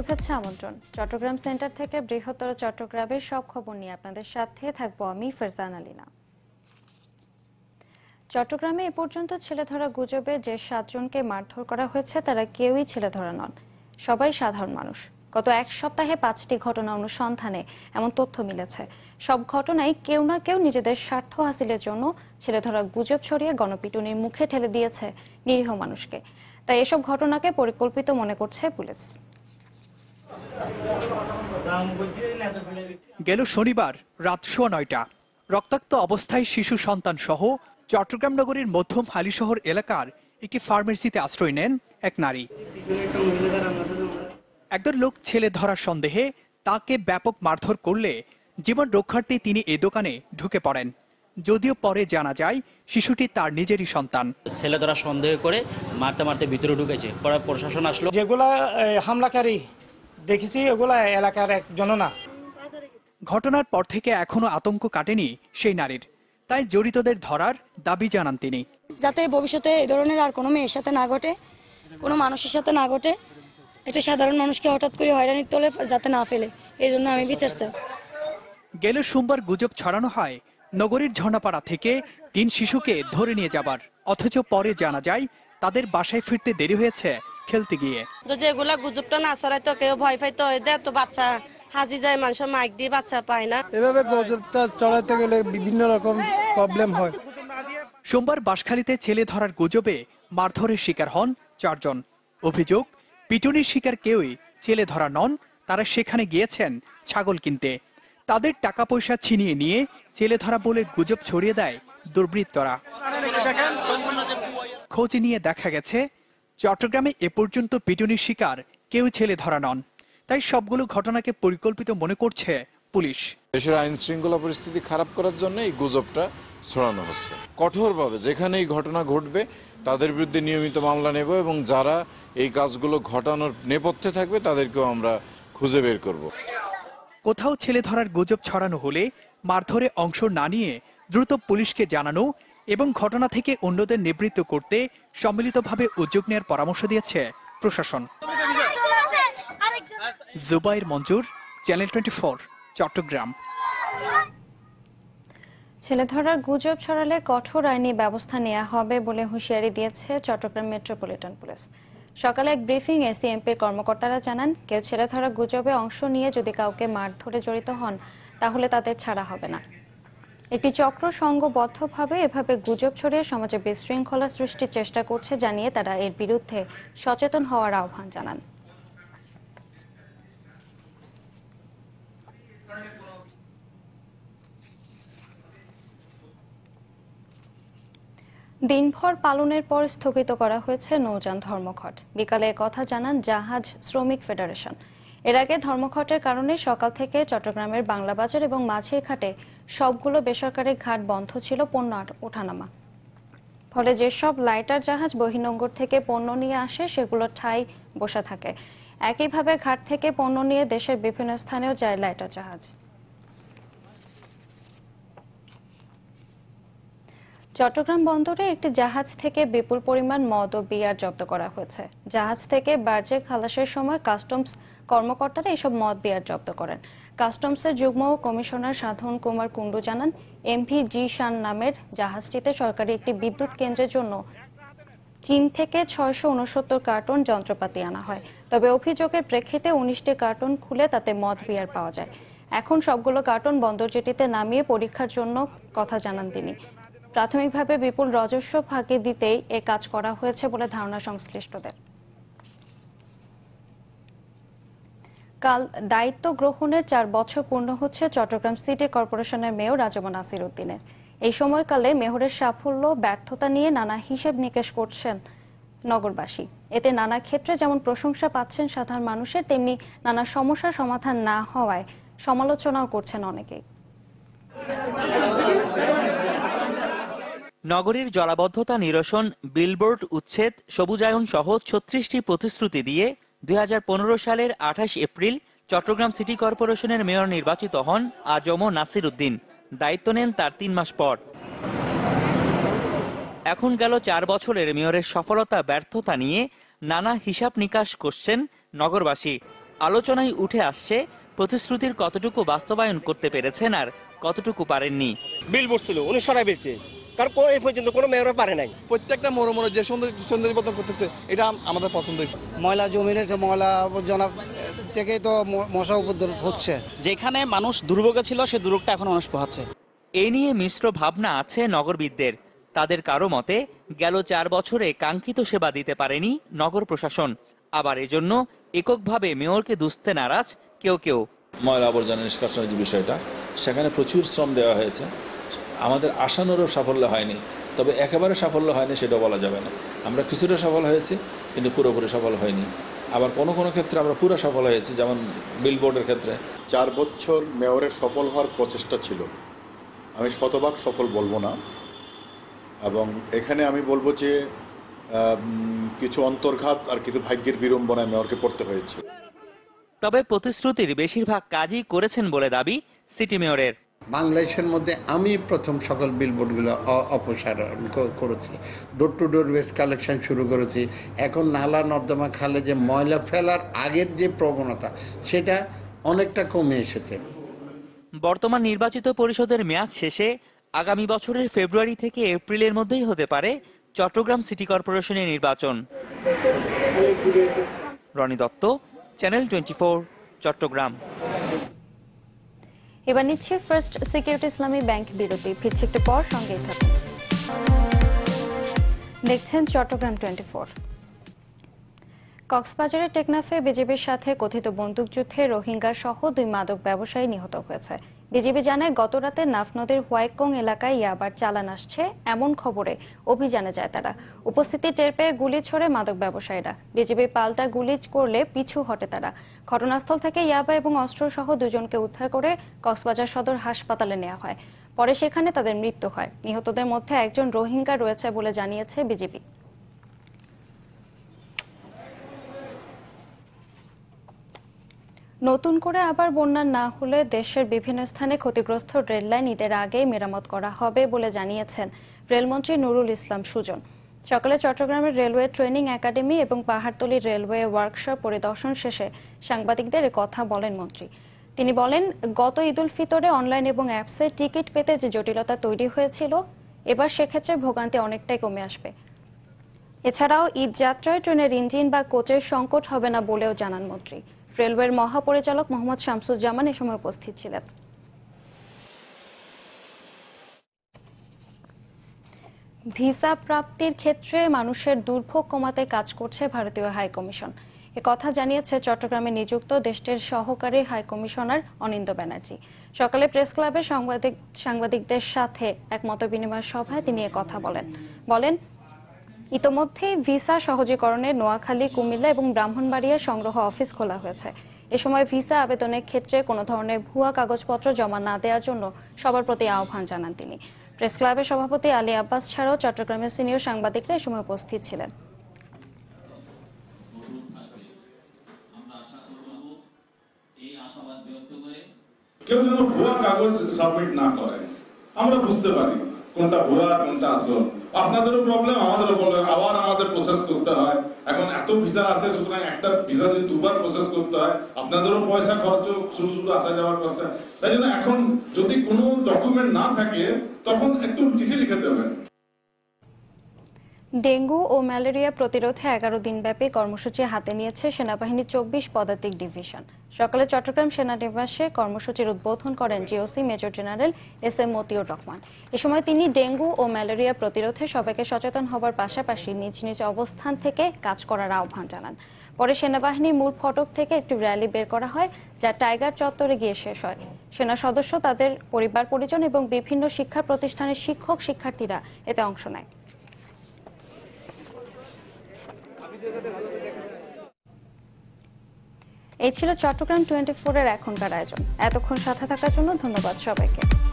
শুভেচ্ছা আমন্ত্রণ চট্টগ্রাম সেন্টার থেকে বৃহত্তর চট্টগ্রামের সব খবর নিয়ে আপনাদের সাথে থাকবো আমি ফেরজান আলিনা চট্টগ্রামে এ পর্যন্ত ছেলে ধরা গুজবে যে সাতজনকে মারধর করা হয়েছে তারা কেউই ছেলে ধরা নন সবাই সাধারণ মানুষ গত এক সপ্তাহে পাঁচটি ঘটনা অনুসন্ধানে এমন তথ্য মিলেছে সব ঘটনায় কেউ না কেউ নিজেদের স্বার্থ হাসিলের জন্য ছেলে ধরা গুজব ছড়িয়ে গণপিটুনির মুখে ঠেলে দিয়েছে নিরীহ মানুষকে তাই এসব ঘটনাকে পরিকল্পিত মনে করছে পুলিশ গেল শনিবার রাত সোয়া নয়টা রক্তাক্ত অবস্থায় শিশু সন্তান সহ চট্টগ্রাম নগরীর মধ্যম হালিশহর এলাকার একটি ফার্মেসিতে আশ্রয় নেন এক নারী একদল লোক ছেলে ধরার সন্দেহে তাকে ব্যাপক মারধর করলে জীবন রক্ষার্থে তিনি এ দোকানে ঢুকে পড়েন যদিও পরে জানা যায় শিশুটি তার নিজেরই সন্তান ছেলে ধরা সন্দেহ করে মারতে মারতে ভিতরে ঢুকেছে পরে প্রশাসন আসলো যেগুলা হামলাকারী দেখেছি ওগুলা এলাকার এক জননা ঘটনার পর থেকে এখনো আতঙ্ক কাটেনি সেই নারীর তাই জড়িতদের ধরার দাবি জানান তিনি যাতে ভবিষ্যতে এই ধরনের আর কোনো মেয়ের সাথে না ঘটে কোনো মানুষের সাথে না ঘটে এটা সাধারণ মানুষকে হঠাৎ করে হয়রানির তলে যাতে না ফেলে এই জন্য আমি বিচার চাই গেল সোমবার গুজব ছড়ানো হয় নগরীর ঝর্ণাপাড়া থেকে তিন শিশুকে ধরে নিয়ে যাবার অথচ পরে জানা যায় তাদের বাসায় ফিরতে দেরি হয়েছে খেলতে গিয়ে যদি এগুলা গুজবটা না ছড়ায় তো কেউ ভয় পাইতো দে তো বাচ্চা হাজি যায় মানুষ মাইক দিয়ে বাচ্চা পায় না এভাবে গুজবটা চড়াতে গেলে বিভিন্ন রকম প্রবলেম হয় সোমবার বাসখালীতে ছেলে ধরার গুজবে মারধরের শিকার হন চারজন অভিযোগ পিটুনির শিকার কেউই ছেলে ধরা নন তারা সেখানে গিয়েছেন ছাগল কিনতে তাদের টাকা পয়সা ছিনিয়ে নিয়ে ছেলে ধরা বলে গুজব ছড়িয়ে দেয় দুর্বৃত্তরা খোঁজ নিয়ে দেখা গেছে চট্টগ্রামে এ পর্যন্ত পিটুনির শিকার কেউ ছেলে ধরা নন তাই সবগুলো ঘটনাকে পরিকল্পিত মনে করছে পুলিশ দেশের আইন শৃঙ্খলা পরিস্থিতি খারাপ করার জন্য এই গুজবটা ছড়ানো হচ্ছে কঠোরভাবে যেখানে এই ঘটনা ঘটবে তাদের বিরুদ্ধে নিয়মিত মামলা নেব এবং যারা এই কাজগুলো ঘটানোর নেপথ্যে থাকবে তাদেরকেও আমরা খুঁজে বের করব কোথাও ছেলে ধরার গুজব ছড়ানো হলে মারধরে অংশ না নিয়ে দ্রুত পুলিশকে জানানো এবং ঘটনা থেকে অন্যদের নিবৃত্ত করতে সম্মিলিতভাবে উদ্যোগ নেওয়ার পরামর্শ দিয়েছে প্রশাসন জুবাইর মঞ্জুর চ্যানেল টোয়েন্টি চট্টগ্রাম ছেলে ধরার গুজব ছড়ালে কঠোর আইনি ব্যবস্থা নেওয়া হবে বলে হুঁশিয়ারি দিয়েছে চট্টগ্রাম মেট্রোপলিটন পুলিশ সকালে এক ব্রিফিং এ সিএমপির কর্মকর্তারা জানান কেউ ছেলে ধরা গুজবে অংশ নিয়ে যদি কাউকে মারধরে জড়িত হন তাহলে তাদের ছাড়া হবে না একটি চক্র সংঘবদ্ধভাবে এভাবে গুজব ছড়িয়ে সমাজে বিশৃঙ্খলা সৃষ্টির চেষ্টা করছে জানিয়ে তারা এর বিরুদ্ধে সচেতন হওয়ার আহ্বান জানান দিনভর পালনের পর স্থগিত করা হয়েছে নৌযান ধর্মঘট বিকালে কথা জানান জাহাজ শ্রমিক ফেডারেশন এর আগে ধর্মঘটের কারণে সকাল থেকে চট্টগ্রামের বাংলাবাজার এবং মাঝের ঘাটে সবগুলো বেসরকারি ঘাট বন্ধ ছিল পণ্য ওঠানামা ফলে যেসব লাইটার জাহাজ বহিনঙ্গর থেকে পণ্য নিয়ে আসে সেগুলো ঠাই বসে থাকে একইভাবে ঘাট থেকে পণ্য নিয়ে দেশের বিভিন্ন স্থানেও যায় লাইটার জাহাজ চট্টগ্রাম বন্দরে একটি জাহাজ থেকে বিপুল পরিমাণ মদ ও বিয়ার জব্দ করা হয়েছে জাহাজ থেকে বার্জে খালাসের সময় কাস্টমস কর্মকর্তারা এসব মদ বিয়ার জব্দ করেন কাস্টমসের যুগ্ম কমিশনার সাধন কুমার কুণ্ডু জানান এমভি জি শান নামের জাহাজটিতে সরকারি একটি বিদ্যুৎ কেন্দ্রের জন্য চীন থেকে ছয়শো উনসত্তর কার্টন যন্ত্রপাতি আনা হয় তবে অভিযোগের প্রেক্ষিতে উনিশটি কার্টন খুলে তাতে মদ বিয়ার পাওয়া যায় এখন সবগুলো কার্টন বন্দর জেটিতে নামিয়ে পরীক্ষার জন্য কথা জানান তিনি প্রাথমিকভাবে বিপুল রাজস্ব ফাঁকি দিতেই এ কাজ করা হয়েছে বলে ধারণা সংশ্লিষ্টদের কাল দায়িত্ব গ্রহণের চার বছর পূর্ণ হচ্ছে চট্টগ্রাম সিটি কর্পোরেশনের মেয়র রাজমা নাসির উদ্দিনের এই সময়কালে মেয়রের সাফল্য ব্যর্থতা নিয়ে নানা হিসেব নিকেশ করছেন নগরবাসী এতে নানা ক্ষেত্রে যেমন প্রশংসা পাচ্ছেন সাধারণ মানুষের তেমনি নানা সমস্যার সমাধান না হওয়ায় সমালোচনাও করছেন অনেকেই নগরীর জলাবদ্ধতা নিরসন বিলবোর্ড উচ্ছেদ সবুজায়ন সহ ছত্রিশটি প্রতিশ্রুতি দিয়ে দুই সালের আঠাশ এপ্রিল চট্টগ্রাম সিটি কর্পোরেশনের মেয়র নির্বাচিত হন আজম নাসির উদ্দিন দায়িত্ব নেন তার তিন মাস পর এখন গেল চার বছরের মেয়রের সফলতা ব্যর্থতা নিয়ে নানা হিসাব নিকাশ করছেন নগরবাসী আলোচনায় উঠে আসছে প্রতিশ্রুতির কতটুকু বাস্তবায়ন করতে পেরেছেন আর কতটুকু পারেননি বিল বসছিল উনি সরাই বেঁচে কারণ এই পর্যন্ত কোনো পারে নাই প্রত্যেকটা যে সৌন্দর্য করতেছে এটা আমাদের পছন্দ হয়েছে ময়লা ময়লা আবর্জনা তো মশা উপদ্রব হচ্ছে যেখানে মানুষ দুর্ভোগ ছিল সে দুর্ভোগটা এখন মানুষ হচ্ছে এ নিয়ে মিশ্র ভাবনা আছে নগরবিদদের তাদের কারো মতে গেল চার বছরে কাঙ্ক্ষিত সেবা দিতে পারেনি নগর প্রশাসন আবার এজন্য এককভাবে মেয়রকে দুষতে নারাজ কেউ কেউ ময়লা আবর্জনা নিষ্কাশনের যে বিষয়টা সেখানে প্রচুর শ্রম দেওয়া হয়েছে আমাদের আশানুরূপ সাফল্য হয়নি তবে একেবারে সাফল্য হয়নি সেটা বলা যাবে না আমরা কিছুটা সফল হয়েছি কিন্তু পুরোপুরি সফল হয়নি আবার কোনো কোনো ক্ষেত্রে আমরা পুরো সফল হয়েছি যেমন বিলবোর্ডের ক্ষেত্রে চার বছর মেয়রের সফল হওয়ার প্রচেষ্টা ছিল আমি শতভাগ সফল বলবো না এবং এখানে আমি বলবো যে কিছু অন্তর্ঘাত আর কিছু ভাগ্যের বিড়ম্বনায় মেয়রকে পড়তে হয়েছে তবে প্রতিশ্রুতির বেশিরভাগ কাজই করেছেন বলে দাবি সিটি মেয়রের বাংলাদেশের মধ্যে আমি প্রথম সকল বিলবোর্ডগুলো অপসারণ করেছি door to door waste collection শুরু করেছি এখন নালা নর্দমা খালে যে ময়লা ফেলার আগের যে প্রবণতা সেটা অনেকটা কমে এসেছে বর্তমান নির্বাচিত পরিষদের মেয়াদ শেষে আগামী বছরের ফেব্রুয়ারি থেকে এপ্রিলের মধ্যেই হতে পারে চট্টগ্রাম সিটি কর্পোরেশনের নির্বাচন রনি দত্ত চ্যানেল টোয়েন্টি চট্টগ্রাম এবার নিচ্ছে ফার্স্ট সিকিউরিটি ইসলামী ব্যাংক বিরতি ফিরছে একটু পর সঙ্গে থাকুন দেখছেন চট্টগ্রাম টোয়েন্টি ফোর কক্সবাজারের টেকনাফে বিজেপির সাথে কথিত বন্দুকযুদ্ধে রোহিঙ্গা সহ দুই মাদক ব্যবসায়ী নিহত হয়েছে বিজেপি জানায় গতরাতে নাফ নদীর হোয়াইকং এলাকায় ইয়াবার চালান আসছে এমন খবরে অভিযানে যায় তারা উপস্থিতি টের পেয়ে গুলি ছড়ে মাদক ব্যবসায়ীরা বিজিবি পাল্টা গুলি করলে পিছু হটে তারা ঘটনাস্থল থেকে ইয়াবা এবং অস্ত্রসহ দুজনকে উদ্ধার করে কক্সবাজার সদর হাসপাতালে নেওয়া হয় পরে সেখানে তাদের মৃত্যু হয় নিহতদের মধ্যে একজন রোহিঙ্গা রয়েছে বলে জানিয়েছে বিজেপি নতুন করে আবার বন্যা না হলে দেশের বিভিন্ন স্থানে ক্ষতিগ্রস্ত রেললাইন ঈদের আগেই মেরামত করা হবে বলে জানিয়েছেন রেলমন্ত্রী নুরুল ইসলাম সুজন সকালে চট্টগ্রামের রেলওয়ে ট্রেনিং একাডেমি এবং পাহাড়তলী রেলওয়ে ওয়ার্কশপ পরিদর্শন শেষে সাংবাদিকদের কথা বলেন মন্ত্রী তিনি বলেন গত ঈদুল ফিতরে অনলাইন এবং অ্যাপসে টিকিট পেতে যে জটিলতা তৈরি হয়েছিল এবার সেক্ষেত্রে ভোগান্তি অনেকটাই কমে আসবে এছাড়াও ঈদ যাত্রায় ট্রেনের ইঞ্জিন বা কোচের সংকট হবে না বলেও জানান মন্ত্রী রেলওয়ের মহাপরিচালক মোহাম্মদ শামসুজ্জামান এ সময় উপস্থিত ছিলেন ভিসা প্রাপ্তির ক্ষেত্রে মানুষের দুর্ভোগ কমাতে কাজ করছে ভারতীয় হাইকমিশন এ কথা জানিয়েছে চট্টগ্রামে নিযুক্ত দেশটির সহকারী হাইকমিশনার অনিন্দ ব্যানার্জি সকালে প্রেস ক্লাবে সাংবাদিক সাংবাদিকদের সাথে এক মতবিনিময় সভায় তিনি কথা বলেন বলেন ইতোমধ্যে ভিসা সহজীকরণে নোয়াখালী কুমিল্লা এবং ব্রাহ্মণবাড়িয়া সংগ্রহ অফিস খোলা হয়েছে এ সময় ভিসা আবেদনের ক্ষেত্রে কোনো ধরনের ভুয়া কাগজপত্র জমা না দেওয়ার জন্য সবার প্রতি আহ্বান জানান তিনি প্রেস ক্লাবের সভাপতি আলী আব্বাস ছাড়াও চট্টগ্রামের সিনিয়র সাংবাদিকরা এ সময় উপস্থিত ছিলেন কেউ যেন ভুয়া কাগজ সাবমিট না করে আমরা বুঝতে পারি কোনটা ভুয়া কোনটা আসল আপনাদেরও প্রবলেম আমাদেরও প্রবলেম আবার আমাদের প্রসেস করতে হয় এখন এত ভিসা আছে সুতরাং একটা ভিসা যদি দুবার প্রসেস করতে হয় আপনাদেরও পয়সা খরচ শুধু শুধু আসা যাওয়ার কষ্ট তাই জন্য এখন যদি কোনো ডকুমেন্ট না থাকে তখন একটু চিঠি লিখে দেবেন ডেঙ্গু ও ম্যালেরিয়া প্রতিরোধে এগারো দিনব্যাপী কর্মসূচি হাতে নিয়েছে সেনাবাহিনীর চব্বিশ পদাতিক ডিভিশন সকালে চট্টগ্রাম সেনানিবাসে কর্মসূচির উদ্বোধন করেন GOC major general S M Motiur Rahman এ সময় তিনি ডেঙ্গু ও ম্যালেরিয়া প্রতিরোধে সবাইকে সচেতন হবার পাশাপাশি নিজ নিজ অবস্থান থেকে কাজ করার আহ্বান জানান পরে সেনাবাহিনীর মূল ফটক থেকে একটি র্যালি বের করা হয় যা টাইগার চত্বরে গিয়ে শেষ হয় সেনা সদস্য তাদের পরিবার পরিজন এবং বিভিন্ন শিক্ষা প্রতিষ্ঠানের শিক্ষক শিক্ষার্থীরা এতে অংশ নেয় এই ছিল চট্টগ্রাম টোয়েন্টি এর এখনকার আয়োজন এতক্ষণ সাথে থাকার জন্য ধন্যবাদ সবাইকে